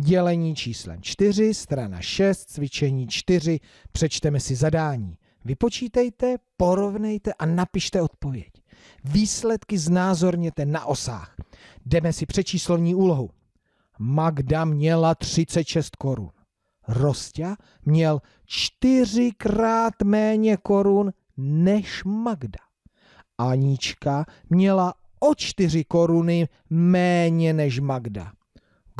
dělení číslem 4, strana 6, cvičení 4, přečteme si zadání. Vypočítejte, porovnejte a napište odpověď. Výsledky znázorněte na osách. Jdeme si přečíslovní úlohu. Magda měla 36 korun. Rostia měl čtyřikrát méně korun než Magda. Anička měla o čtyři koruny méně než Magda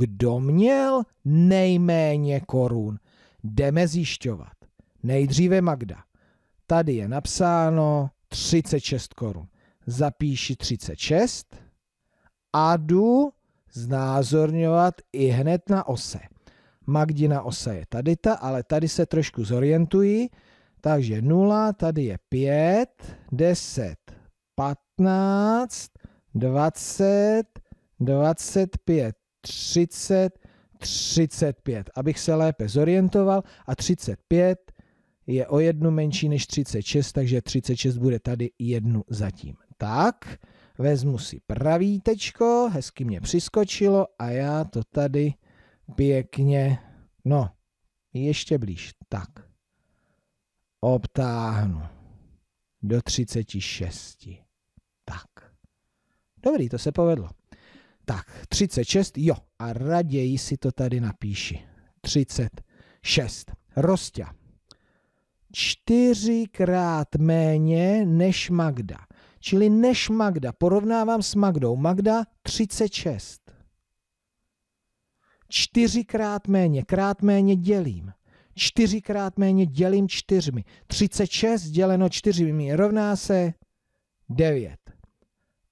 kdo měl nejméně korun. Jdeme zjišťovat. Nejdříve Magda. Tady je napsáno 36 korun. Zapíši 36 a jdu znázorňovat i hned na ose. Magdina osa je tady ta, ale tady se trošku zorientuji. Takže 0, tady je 5, 10, 15, 20, 25, 30, 35, abych se lépe zorientoval a 35 je o jednu menší než 36, takže 36 bude tady jednu zatím. Tak, vezmu si pravý tečko, hezky mě přiskočilo a já to tady pěkně, no, ještě blíž, tak, obtáhnu do 36, tak. Dobrý, to se povedlo. Tak, 36, jo, a raději si to tady napíši. 36. Rostia. Čtyřikrát méně než Magda. Čili než Magda. Porovnávám s Magdou. Magda 36. Čtyřikrát méně. Krát méně dělím. Čtyřikrát méně dělím čtyřmi. 36 děleno čtyřmi rovná se 9.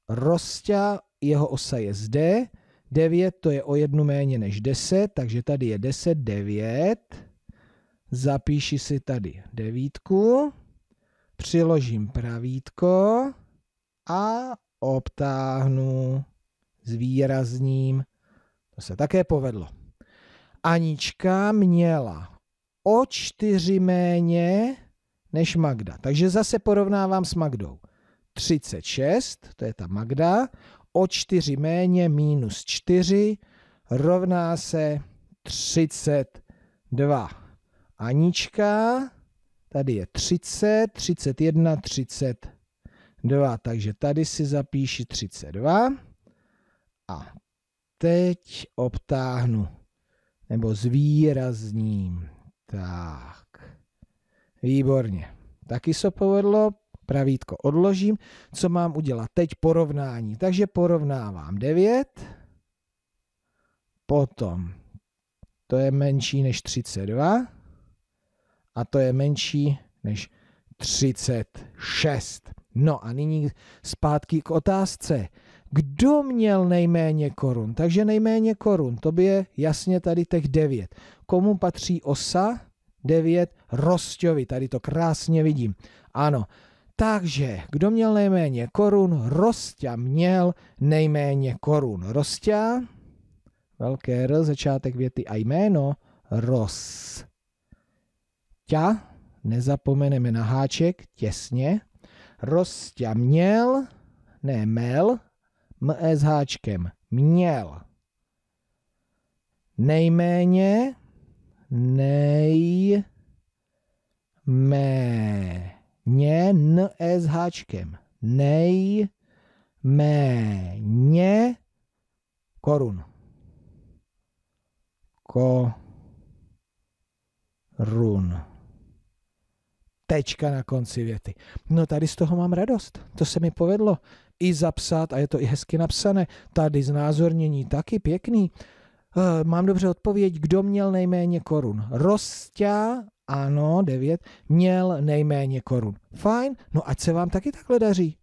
Rostia jeho osa je zde, 9 to je o jednu méně než 10, takže tady je 10, 9. Zapíši si tady devítku, přiložím pravítko a obtáhnu, s výrazním. To se také povedlo. Anička měla o 4 méně než Magda. Takže zase porovnávám s Magdou. 36, to je ta Magda, o 4 méně minus 4 rovná se 32. Anička, tady je 30, 31, 32, takže tady si zapíši 32 a teď obtáhnu nebo zvýrazním. Tak, výborně. Taky se povedlo, pravítko odložím. Co mám udělat? Teď porovnání. Takže porovnávám 9, potom to je menší než 32 a to je menší než 36. No a nyní zpátky k otázce. Kdo měl nejméně korun? Takže nejméně korun, to by je jasně tady těch 9. Komu patří osa? 9 Rosťovi, tady to krásně vidím. Ano, takže kdo měl nejméně korun? Rostia měl nejméně korun. Rostia, velké R, začátek věty a jméno, Ros. nezapomeneme na háček, těsně. Rostia měl, ne mel, m -e s háčkem, měl. Nejméně, nej, mé ně n e s háčkem. nej méně korun. Ko run. Tečka na konci věty. No tady z toho mám radost. To se mi povedlo i zapsat a je to i hezky napsané. Tady znázornění taky pěkný. Eh, mám dobře odpověď, kdo měl nejméně korun. Rostě ano, devět. Měl nejméně korun. Fajn, no ať se vám taky takhle daří.